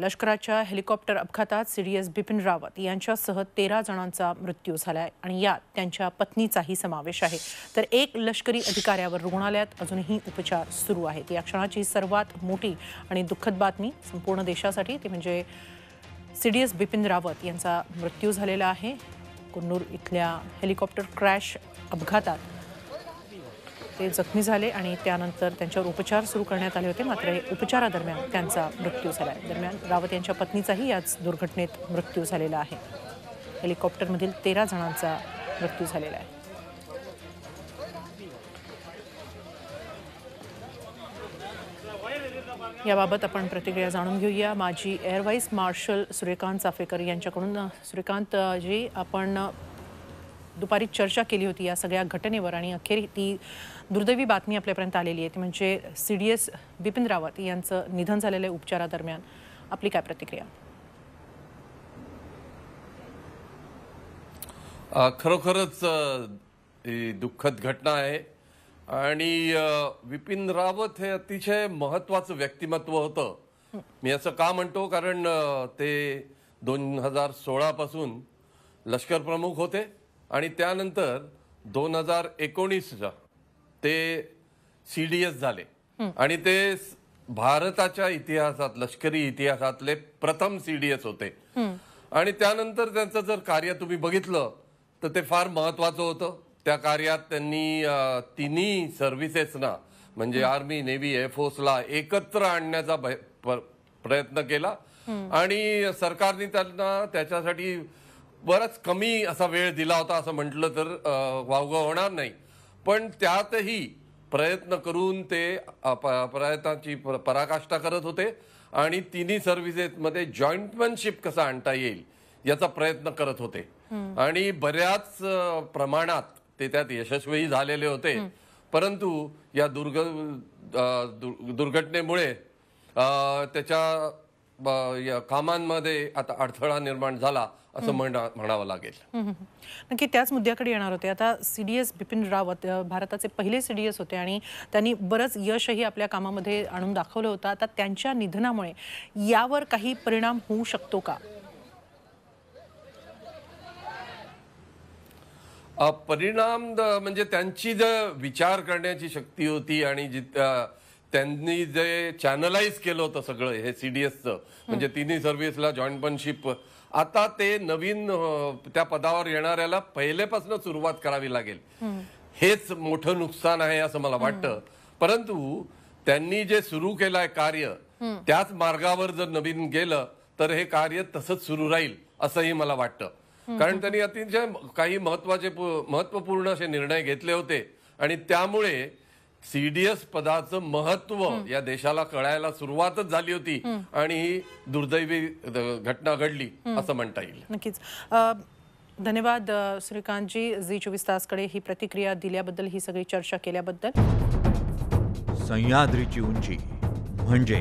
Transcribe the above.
लष्कराच्या हेलिकॉप्टर अपघातात एस बिपिन रावत यांच्यासह तेरा जणांचा मृत्यू झाला आहे आणि यात त्यांच्या पत्नीचाही समावेश आहे तर एक लष्करी अधिकाऱ्यावर रुग्णालयात अजूनही उपचार सुरू आहेत या क्षणाची सर्वात मोठी आणि दुःखद बातमी संपूर्ण देशासाठी ती म्हणजे एस बिपिन रावत यांचा मृत्यू झालेला आहे कुन्नूर इथल्या हेलिकॉप्टर क्रॅश अपघातात ते जखमी झाले आणि त्यानंतर त्यांच्यावर उपचार सुरू करण्यात आले होते मात्र उपचारादरम्यान त्यांचा मृत्यू झाला आहे दरम्यान रावत यांच्या पत्नीचाही याच दुर्घटनेत मृत्यू झालेला आहे हेलिकॉप्टरमधील तेरा जणांचा मृत्यू झालेला आहे याबाबत आपण प्रतिक्रिया जाणून घेऊया माजी air vice marshal Suryakant Chaphekar यांच्याकडून सूर्यकांत जी आपण दुपारी चर्चा केली होती या सगळ्या घटनेवर आणि अखेर ती दुर्दैवी बातमी आपल्यापर्यंत आलेली आहे ती म्हणजे C D S Bipin Rawat यांचं निधन झालेलं आहे उपचारादरम्यान आपली काय प्रतिक्रिया खरोखरच ही दुःखद घटना आहे आणि विपिन रावत हे अतिशय महत्वाचं व्यक्तिमत्व होतं मी असं का म्हणतो कारण ते दोन हजार सोळापासून लष्कर प्रमुख होते आणि त्यानंतर दोन हजार एकोणीसच्या ते सी डी एस झाले आणि ते भारताच्या इतिहासात लष्करी इतिहासातले प्रथम सी डी एस होते आणि त्यानंतर त्यांचं जर कार्य तुम्ही बघितलं तर ते फार महत्वाचं होतं त्या कार्यात त्यांनी तिन्ही सर्व्हिसेसना म्हणजे आर्मी नेव्ही एअरफोर्सला एकत्र आणण्याचा प्रयत्न केला आणि सरकारने त्यांना त्याच्यासाठी बराच कमी असा वेळ दिला होता असं म्हटलं तर वावगाव होणार नाही पण त्यातही प्रयत्न करून ते प्रयत्नाची पराकाष्ठा करत होते आणि तिन्ही सर्व्हिसेसमध्ये जॉईंटमनशिप कसा आणता येईल याचा प्रयत्न करत होते आणि बऱ्याच प्रमाणात ते त्यात यशस्वी झालेले होते परंतु या दुर्ग दुर्घटनेमुळे त्याच्या कामांमध्ये आता अडथळा निर्माण झाला असं म्हणावं लागेल नक्की त्याच मुद्द्याकडे येणार होते आता सीडीएस बिपिन रावत भारताचे पहिले सीडीएस होते आणि त्यांनी बरंच यशही आपल्या कामामध्ये आणून दाखवलं होतं आता त्यांच्या निधनामुळे यावर काही परिणाम होऊ शकतो का परिणाम म्हणजे त्यांची जर विचार करण्याची शक्ती होती आणि जिथं त्यांनी जे चॅनलाइज केलं होतं सगळं हे सी डी एसचं म्हणजे तिन्ही सर्व्हिसला जॉईंट आता ते नवीन त्या पदावर येणाऱ्याला पहिलेपासून सुरुवात करावी लागेल हेच मोठं नुकसान आहे असं मला वाटतं परंतु त्यांनी जे सुरू केलंय कार्य त्याच मार्गावर जर नवीन गेलं तर हे कार्य तसंच सुरू राहील असंही मला वाटतं कारण त्यांनी अतिशय काही महत्वाचे महत्वपूर्ण असे निर्णय घेतले होते आणि त्यामुळे सीडीएस पदाच महत्व या देशाला कळायला सुरुवातच झाली होती आणि ही दुर्दैवी घटना घडली असं म्हणता येईल नक्कीच धन्यवाद श्रीकांतजी जी चोवीस तासकडे ही प्रतिक्रिया दिल्याबद्दल ही सगळी चर्चा केल्याबद्दल सह्याद्रीची उंची म्हणजे